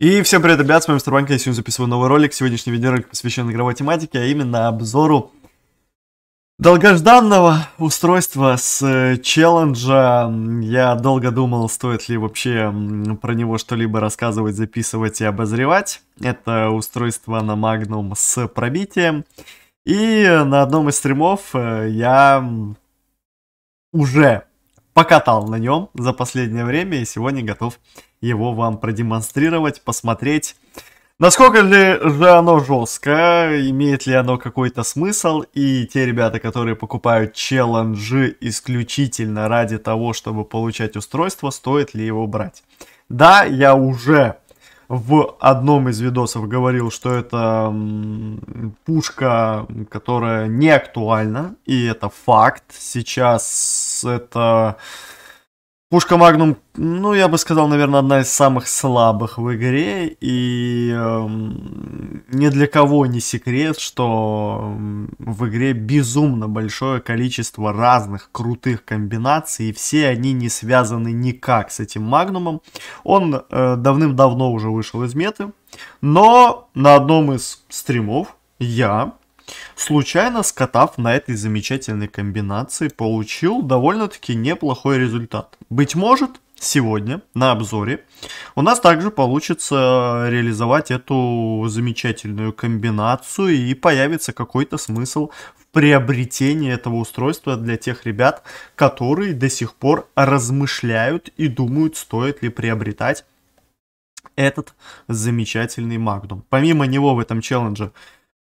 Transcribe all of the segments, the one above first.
И всем привет, ребят, с вами Мистер я сегодня записываю новый ролик. Сегодняшний видеоролик посвящен игровой тематике, а именно обзору долгожданного устройства с э, челленджа. Я долго думал, стоит ли вообще про него что-либо рассказывать, записывать и обозревать. Это устройство на Magnum с пробитием. И на одном из стримов э, я уже покатал на нем за последнее время и сегодня готов его вам продемонстрировать, посмотреть. Насколько ли же оно жестко, имеет ли оно какой-то смысл, и те ребята, которые покупают челленджи исключительно ради того, чтобы получать устройство, стоит ли его брать. Да, я уже в одном из видосов говорил, что это пушка, которая не актуальна, и это факт. Сейчас это Пушка Магнум, ну, я бы сказал, наверное, одна из самых слабых в игре, и э, ни для кого не секрет, что эм, в игре безумно большое количество разных крутых комбинаций, и все они не связаны никак с этим Магнумом. Он э, давным-давно уже вышел из меты, но на одном из стримов я случайно скатав на этой замечательной комбинации, получил довольно-таки неплохой результат. Быть может, сегодня на обзоре у нас также получится реализовать эту замечательную комбинацию и появится какой-то смысл в приобретении этого устройства для тех ребят, которые до сих пор размышляют и думают, стоит ли приобретать этот замечательный Magnum. Помимо него в этом челлендже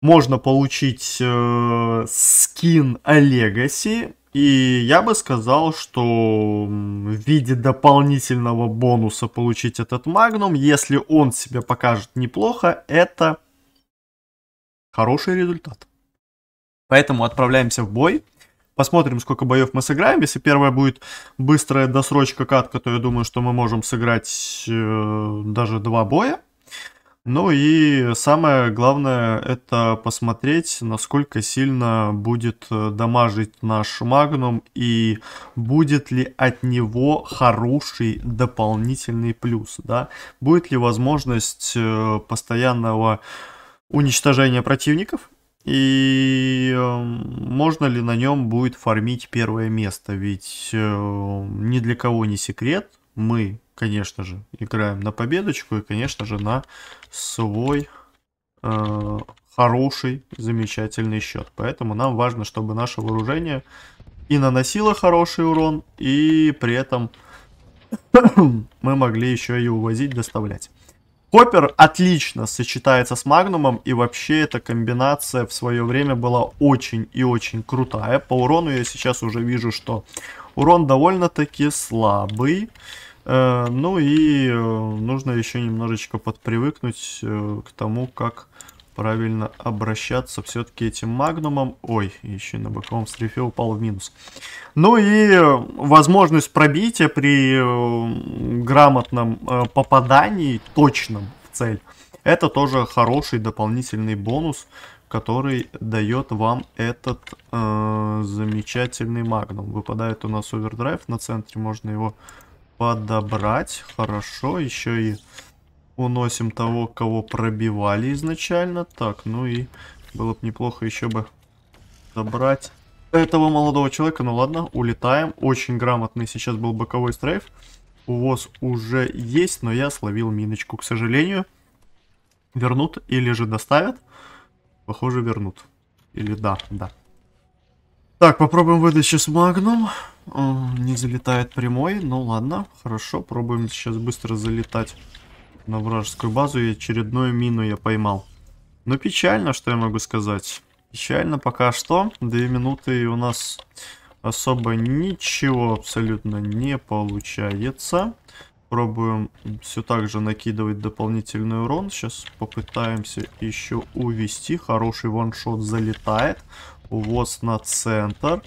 можно получить э, скин Олегаси, И я бы сказал, что в виде дополнительного бонуса получить этот магнум, если он себя покажет неплохо, это хороший результат. Поэтому отправляемся в бой. Посмотрим, сколько боев мы сыграем. Если первая будет быстрая досрочка катка, то я думаю, что мы можем сыграть э, даже два боя. Ну и самое главное это посмотреть, насколько сильно будет э, дамажить наш магнум и будет ли от него хороший дополнительный плюс, да? Будет ли возможность э, постоянного уничтожения противников и эм, можно ли на нем будет фармить первое место, ведь э, ни для кого не секрет, мы, конечно же, играем на победочку и, конечно же, на свой э, хороший, замечательный счет. Поэтому нам важно, чтобы наше вооружение и наносило хороший урон, и при этом мы могли еще и увозить, доставлять. Хоппер отлично сочетается с Магнумом, и вообще эта комбинация в свое время была очень и очень крутая. По урону я сейчас уже вижу, что Урон довольно-таки слабый. Э, ну и э, нужно еще немножечко подпривыкнуть э, к тому, как правильно обращаться все-таки этим магнумом. Ой, еще на боковом стрифе упал в минус. Ну и возможность пробития при грамотном попадании, точном в цель, это тоже хороший дополнительный бонус, который дает вам этот э, замечательный магнум. Выпадает у нас овердрайв, на центре можно его подобрать. Хорошо, еще и уносим того, кого пробивали изначально. Так, ну и было бы неплохо еще бы добрать этого молодого человека. Ну ладно, улетаем. Очень грамотный сейчас был боковой стрейф. Увоз уже есть, но я словил миночку, к сожалению. Вернут или же доставят. Похоже, вернут. Или да, да. Так, попробуем выдать сейчас магнум. Не залетает прямой. Ну ладно, хорошо. Пробуем сейчас быстро залетать на вражескую базу. И очередную мину я поймал. Но ну, печально, что я могу сказать. Печально пока что. Две минуты и у нас особо ничего абсолютно не получается. Пробуем все так же накидывать дополнительный урон. Сейчас попытаемся еще увести. Хороший ваншот залетает. Увоз на центр.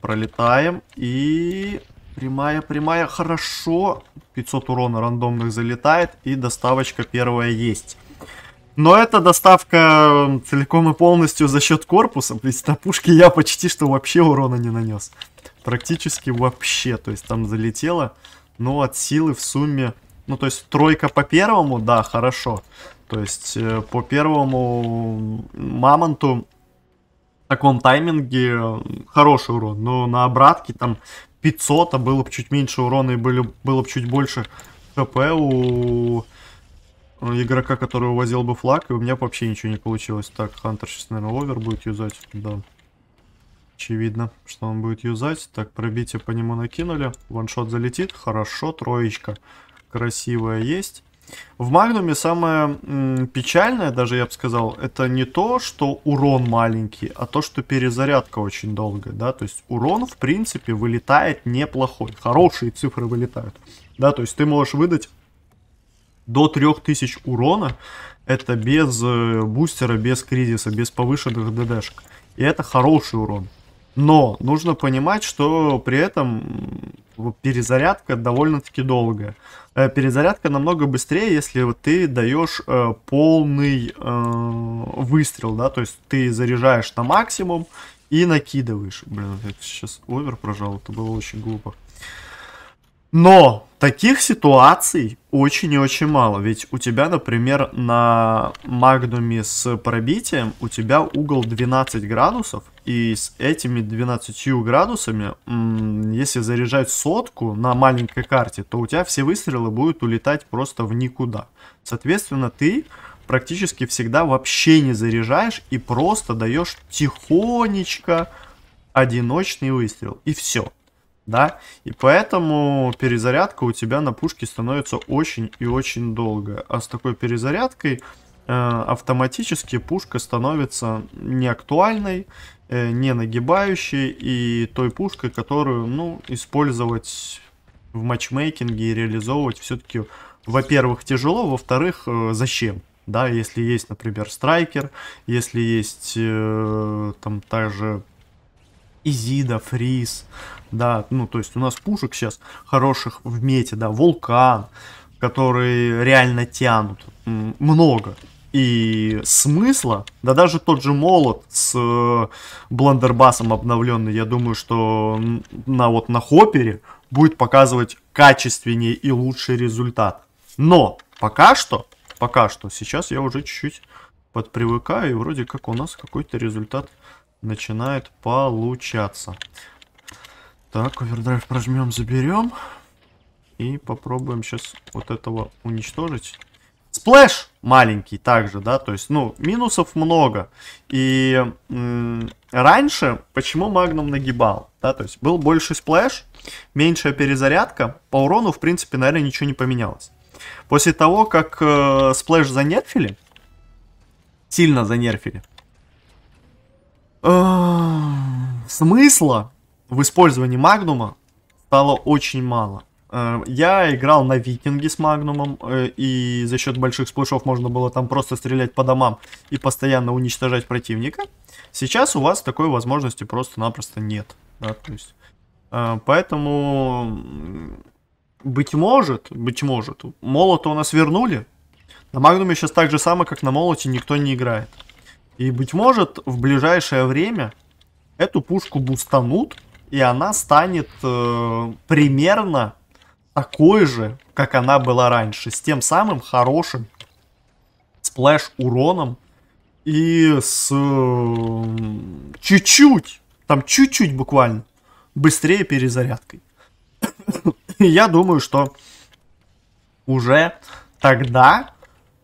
Пролетаем. И прямая, прямая. Хорошо. 500 урона рандомных залетает. И доставочка первая есть. Но это доставка целиком и полностью за счет корпуса. Ведь на пушке я почти что вообще урона не нанес. Практически вообще. То есть там залетело ну, от силы в сумме... Ну, то есть, тройка по первому, да, хорошо. То есть, э, по первому Мамонту в таком тайминге э, хороший урон. Но на обратке там 500, а было бы чуть меньше урона и были, было бы чуть больше хп у игрока, который увозил бы флаг, и у меня вообще ничего не получилось. Так, Хантер сейчас, наверное, овер будет юзать. Да очевидно, что он будет юзать. Так, пробитие по нему накинули. Ваншот залетит. Хорошо, троечка красивая есть. В Магнуме самое печальное, даже я бы сказал, это не то, что урон маленький, а то, что перезарядка очень долгая, да, то есть урон, в принципе, вылетает неплохой, хорошие цифры вылетают, да, то есть ты можешь выдать до 3000 урона, это без э, бустера, без кризиса, без повышенных ДДшек, и это хороший урон, но нужно понимать, что при этом перезарядка довольно-таки долгая. Э, перезарядка намного быстрее, если ты даешь э, полный э, выстрел, да, то есть ты заряжаешь на максимум и накидываешь. Блин, я сейчас овер прожал, это было очень глупо. Но таких ситуаций очень и очень мало. Ведь у тебя, например, на магнуме с пробитием у тебя угол 12 градусов. И с этими 12 градусами, если заряжать сотку на маленькой карте, то у тебя все выстрелы будут улетать просто в никуда. Соответственно, ты практически всегда вообще не заряжаешь и просто даешь тихонечко одиночный выстрел. И все да, и поэтому перезарядка у тебя на пушке становится очень и очень долго, а с такой перезарядкой э, автоматически пушка становится неактуальной, э, не нагибающей и той пушкой, которую, ну, использовать в матчмейкинге и реализовывать все-таки, во-первых, тяжело, во-вторых, э, зачем? Да, если есть, например, страйкер, если есть э, там та же Изида, Фриз, да, ну, то есть у нас пушек сейчас хороших в мете, да, Вулкан, которые реально тянут, много. И смысла, да даже тот же молот с э, бландербасом обновленный, я думаю, что на вот на хоппере будет показывать качественнее и лучший результат. Но пока что, пока что, сейчас я уже чуть-чуть подпривыкаю, и вроде как у нас какой-то результат начинает получаться. Так, овердрайв прожмем, заберем. И попробуем сейчас вот этого уничтожить. Сплэш маленький также, да, то есть, ну, минусов много. И раньше, почему Магнум нагибал, да, то есть был больше сплэш, меньшая перезарядка, по урону, в принципе, наверное, ничего не поменялось. После того, как э, сплэш занерфили, сильно занерфили, Э, смысла в использовании магнума стало очень мало. Э, я играл на викинге с магнумом, э, и за счет больших сплэшов можно было там просто стрелять по домам и постоянно уничтожать противника. Сейчас у вас такой возможности просто-напросто нет. Да, то есть, поэтому, быть может, быть может, молота у нас вернули. На магнуме сейчас так же самое, как на молоте, никто не играет. И, быть может, в ближайшее время эту пушку бустанут, и она станет э, примерно такой же, как она была раньше, с тем самым хорошим сплэш-уроном и с э, чуть-чуть, э, там чуть-чуть буквально, быстрее перезарядкой. Я думаю, что уже тогда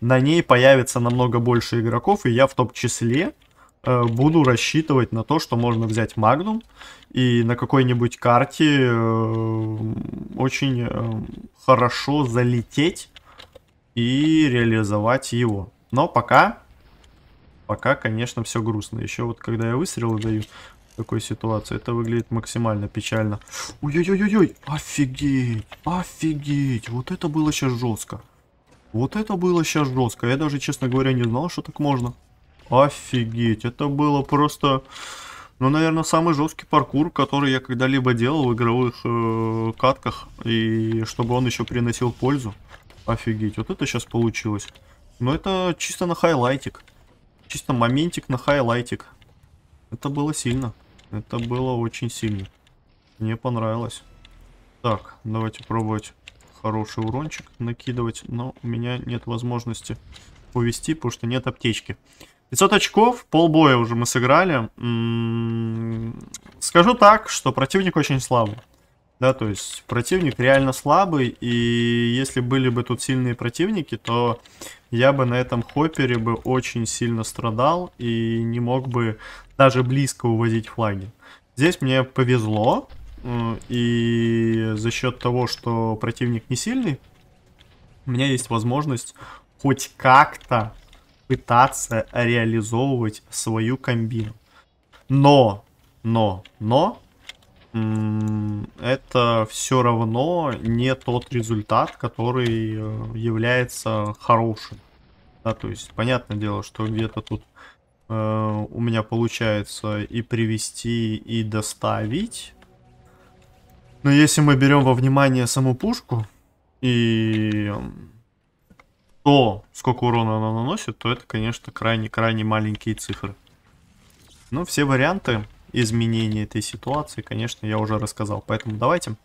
на ней появится намного больше игроков, и я в топ числе э, буду рассчитывать на то, что можно взять Магнум и на какой-нибудь карте э, очень э, хорошо залететь и реализовать его. Но пока, пока, конечно, все грустно. Еще вот когда я выстрелы даю в такой ситуации, это выглядит максимально печально. Ой-ой-ой-ой, офигеть, офигеть, вот это было сейчас жестко. Вот это было сейчас жестко. Я даже, честно говоря, не знал, что так можно. Офигеть, это было просто... Ну, наверное, самый жесткий паркур, который я когда-либо делал в игровых э, катках. И чтобы он еще приносил пользу. Офигеть, вот это сейчас получилось. Но это чисто на хайлайтик. Чисто моментик на хайлайтик. Это было сильно. Это было очень сильно. Мне понравилось. Так, давайте пробовать хороший урончик накидывать, но у меня нет возможности увести, потому что нет аптечки. 500 очков, полбоя уже мы сыграли. М -м -м. Скажу так, что противник очень слабый. Да, то есть противник реально слабый, и если были бы тут сильные противники, то я бы на этом хоппере бы очень сильно страдал и не мог бы даже близко увозить флаги. Здесь мне повезло, Э, и за счет того, что противник не сильный, у меня есть возможность хоть как-то пытаться реализовывать свою комбину. Но, но, но, это все равно не тот результат, который э, является хорошим. Да, то есть, понятное дело, что где-то тут э, у меня получается и привести, и доставить но если мы берем во внимание саму пушку и то, сколько урона она наносит, то это, конечно, крайне-крайне маленькие цифры. Но все варианты изменения этой ситуации, конечно, я уже рассказал. Поэтому давайте,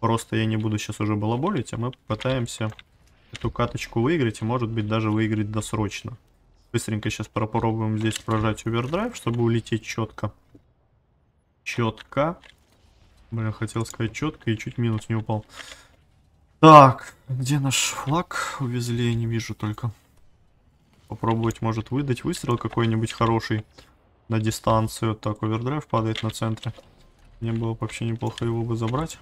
просто я не буду сейчас уже балаболить, а мы попытаемся эту каточку выиграть и, может быть, даже выиграть досрочно. Быстренько сейчас попробуем здесь прожать овердрайв, чтобы улететь четко. Четко. Бля, хотел сказать четко и чуть минус не упал. Так, где наш флаг? Увезли, я не вижу только. Попробовать, может, выдать выстрел какой-нибудь хороший на дистанцию. Так, овердрайв падает на центре. Мне было вообще неплохо его бы забрать.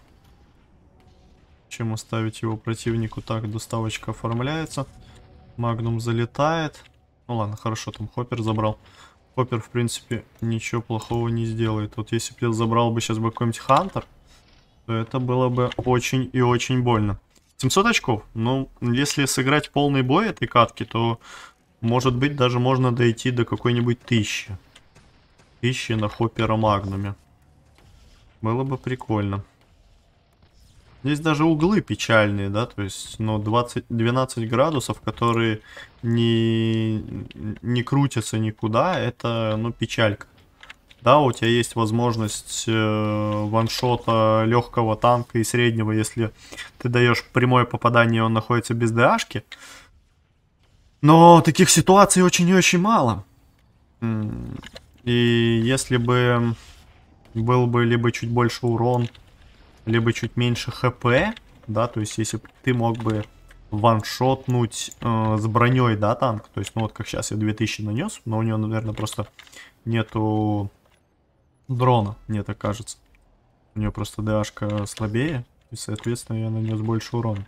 Чем оставить его противнику. Так, доставочка оформляется. Магнум залетает. Ну ладно, хорошо, там хоппер забрал. Хоппер, в принципе, ничего плохого не сделает. Вот если бы я забрал бы сейчас бы какой-нибудь Хантер, то это было бы очень и очень больно. 700 очков. Ну, если сыграть полный бой этой катки, то, может быть, даже можно дойти до какой-нибудь тысячи. Тысячи на Хоппера Магнуме. Было бы прикольно. Здесь даже углы печальные, да, то есть, но ну, 20, 12 градусов, которые не, не крутятся никуда, это, ну, печалька. Да, у тебя есть возможность э, ваншота легкого танка и среднего, если ты даешь прямое попадание, он находится без ДАшки. Но таких ситуаций очень и очень мало. И если бы был бы либо чуть больше урон, либо чуть меньше хп, да, то есть если ты мог бы ваншотнуть э, с броней, да, танк, то есть, ну вот как сейчас я 2000 нанес, но у него, наверное, просто нету дрона, мне так кажется. У него просто ДАшка слабее, и, соответственно, я нанес больше урона.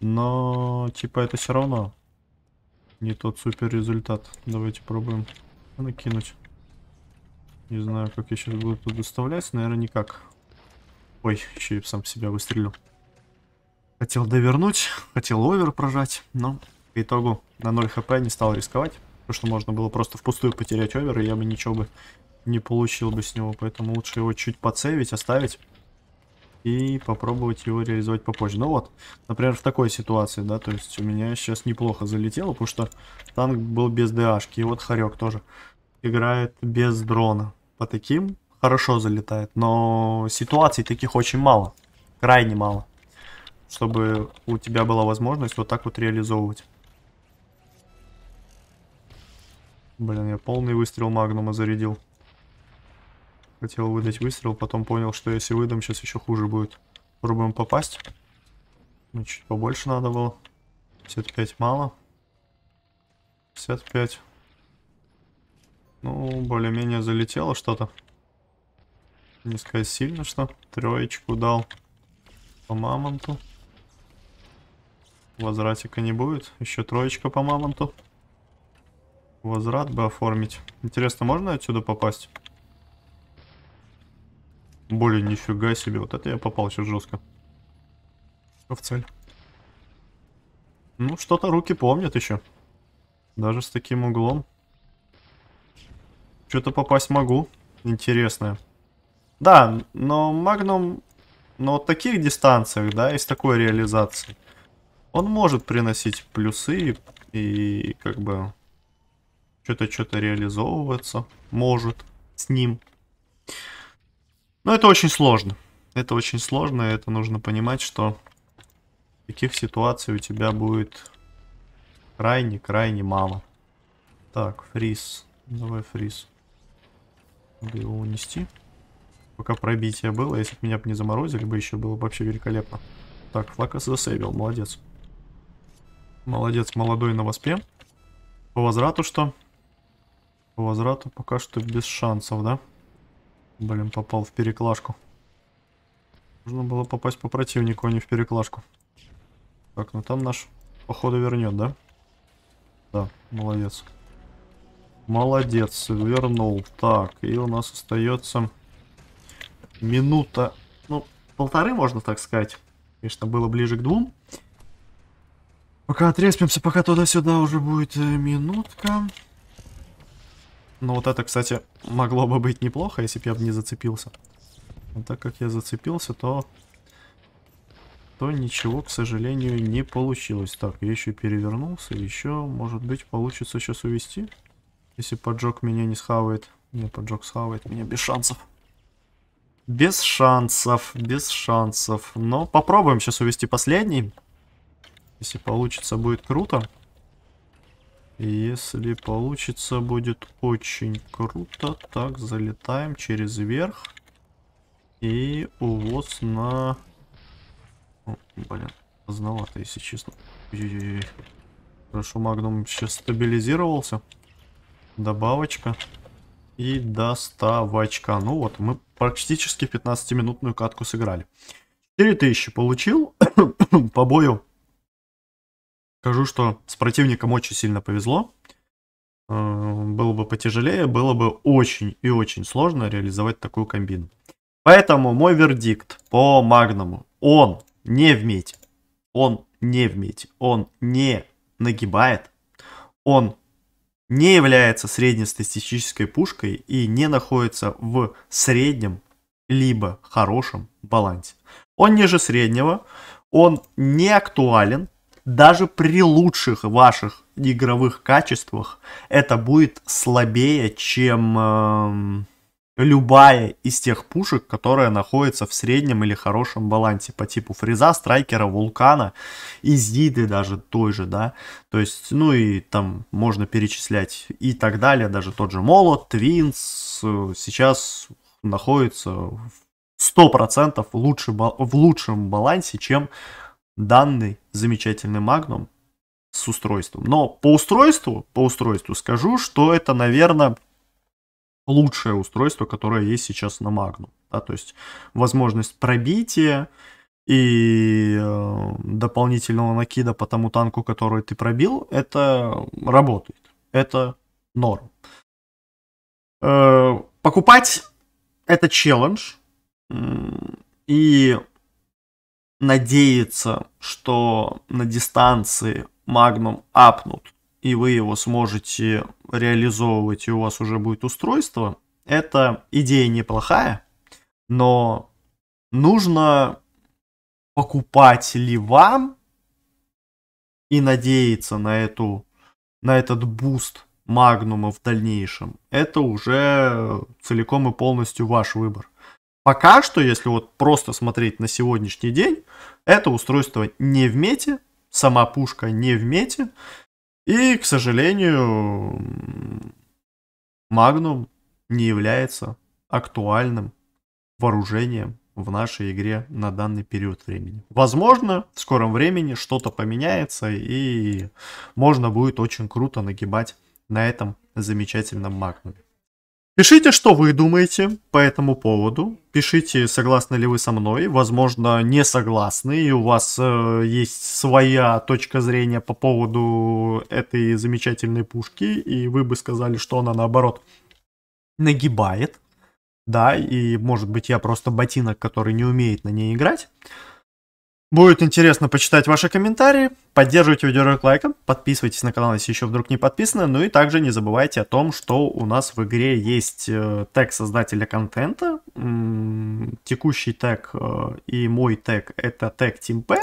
Но, типа, это все равно не тот супер результат. Давайте пробуем накинуть. Не знаю, как я сейчас буду тут доставлять, наверное, никак. Ой, еще и сам себя выстрелил. Хотел довернуть, хотел овер прожать, но в итогу на 0 хп не стал рисковать. Потому что можно было просто впустую потерять овер, и я бы ничего бы не получил бы с него. Поэтому лучше его чуть подсейвить, оставить. И попробовать его реализовать попозже. Ну вот, например, в такой ситуации, да, то есть у меня сейчас неплохо залетело, потому что танк был без ДАшки. И вот Харек тоже играет без дрона. По таким хорошо залетает, но ситуаций таких очень мало, крайне мало, чтобы у тебя была возможность вот так вот реализовывать. Блин, я полный выстрел магнума зарядил. Хотел выдать выстрел, потом понял, что если выдам, сейчас еще хуже будет. Пробуем попасть. Ну, чуть побольше надо было. 55 мало. 55. Ну, более-менее залетело что-то. Не сказать сильно, что троечку дал по мамонту. Возвратика не будет. Еще троечка по мамонту. Возврат бы оформить. Интересно, можно отсюда попасть? Более нифига себе. Вот это я попал сейчас жестко. В цель. Ну, что-то руки помнят еще. Даже с таким углом. Что-то попасть могу. Интересное. Да, но Магнум на вот таких дистанциях, да, из такой реализации, он может приносить плюсы и, и как бы что-то что-то реализовываться может с ним. Но это очень сложно. Это очень сложно, это нужно понимать, что таких ситуаций у тебя будет крайне-крайне мало. Так, фриз. Давай фриз. Надо его унести. Пока пробитие было, если бы меня бы не заморозили бы еще, было бы вообще великолепно. Так, флакос засейвил, молодец. Молодец, молодой на воспе. По возврату что? По возврату пока что без шансов, да? Блин, попал в переклашку. Нужно было попасть по противнику, а не в переклашку. Так, ну там наш, походу, вернет, да? Да, молодец. Молодец, вернул. Так, и у нас остается минута, ну, полторы, можно так сказать. Конечно, было ближе к двум. Пока отреспимся, пока туда-сюда уже будет э, минутка. Ну вот это, кстати, могло бы быть неплохо, если бы я бы не зацепился. Но а так как я зацепился, то... То ничего, к сожалению, не получилось. Так, я еще перевернулся. Еще, может быть, получится сейчас увести. Если поджог меня не схавает. Не, поджог схавает меня без шансов. Без шансов, без шансов. Но попробуем сейчас увести последний. Если получится, будет круто. Если получится, будет очень круто. Так, залетаем через верх. И увоз на... О, блин, поздновато, если честно. Ой -ой -ой. Хорошо, магнум сейчас стабилизировался. Добавочка и доставочка. Ну вот, мы практически 15-минутную катку сыграли. 4000 получил по бою. Скажу, что с противником очень сильно повезло. Э, было бы потяжелее, было бы очень и очень сложно реализовать такую комбину. Поэтому мой вердикт по Магнуму. Он не в мете. Он не в мете. Он не нагибает. Он не является среднестатистической пушкой и не находится в среднем либо хорошем балансе. Он ниже среднего, он не актуален, даже при лучших ваших игровых качествах это будет слабее, чем... Э любая из тех пушек, которая находится в среднем или хорошем балансе по типу фреза, страйкера, вулкана, изиды даже той же, да, то есть, ну и там можно перечислять и так далее, даже тот же молот, твинс, э, сейчас находится в 100% лучше, в лучшем балансе, чем данный замечательный магнум с устройством. Но по устройству, по устройству скажу, что это, наверное, лучшее устройство, которое есть сейчас на Magnum. Да, то есть возможность пробития и э, дополнительного накида по тому танку, который ты пробил, это работает. Это норм. Э, покупать это челлендж. И надеяться, что на дистанции Magnum апнут и вы его сможете реализовывать, и у вас уже будет устройство, это идея неплохая, но нужно покупать ли вам и надеяться на эту на этот буст магнума в дальнейшем, это уже целиком и полностью ваш выбор. Пока что, если вот просто смотреть на сегодняшний день, это устройство не в мете, сама пушка не в мете, и, к сожалению, Магнум не является актуальным вооружением в нашей игре на данный период времени. Возможно, в скором времени что-то поменяется и можно будет очень круто нагибать на этом замечательном магнуме. Пишите, что вы думаете по этому поводу. Пишите, согласны ли вы со мной. Возможно, не согласны, и у вас э, есть своя точка зрения по поводу этой замечательной пушки, и вы бы сказали, что она наоборот нагибает. Да, и может быть я просто ботинок, который не умеет на ней играть. Будет интересно почитать ваши комментарии. Поддерживайте видеоролик лайком, подписывайтесь на канал, если еще вдруг не подписаны. Ну и также не забывайте о том, что у нас в игре есть э, тег создателя контента. Текущий тег э, и мой тег это тег TeamP.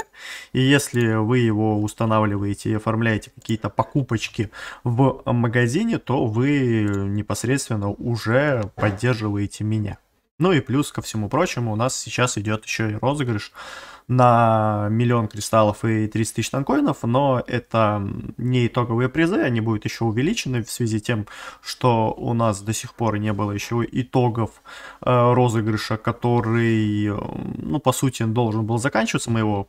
И если вы его устанавливаете и оформляете какие-то покупочки в магазине, то вы непосредственно уже поддерживаете меня. Ну и плюс ко всему прочему у нас сейчас идет еще и розыгрыш на миллион кристаллов и 30 тысяч танкоинов, но это не итоговые призы, они будут еще увеличены в связи с тем, что у нас до сих пор не было еще итогов э, розыгрыша, который, ну, по сути, должен был заканчиваться, мы его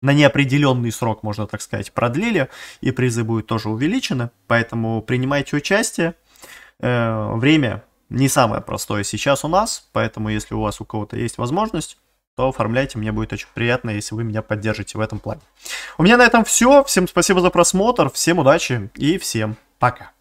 на неопределенный срок, можно так сказать, продлили, и призы будут тоже увеличены, поэтому принимайте участие. Э, время не самое простое сейчас у нас, поэтому если у вас у кого-то есть возможность, то оформляйте, мне будет очень приятно, если вы меня поддержите в этом плане. У меня на этом все, всем спасибо за просмотр, всем удачи и всем пока.